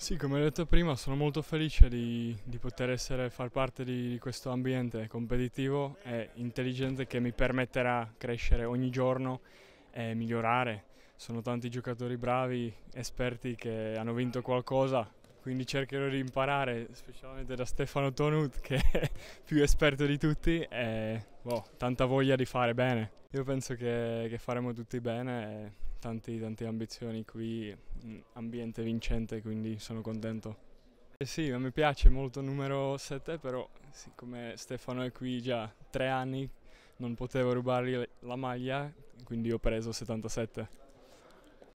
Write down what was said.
Sì, come ho detto prima, sono molto felice di, di poter essere, far parte di, di, questo ambiente competitivo e intelligente che mi permetterà di crescere ogni giorno e migliorare. Sono tanti giocatori bravi, esperti che hanno vinto qualcosa quindi cercherò di imparare specialmente da Stefano Tonut che è più esperto di tutti e boh, tanta voglia di fare bene. Io penso che, che faremo tutti bene e tanti, tante ambizioni qui, mm, ambiente vincente, quindi sono contento. Eh sì, mi piace molto il numero 7, però siccome Stefano è qui già tre anni non potevo rubargli la maglia, quindi ho preso 77.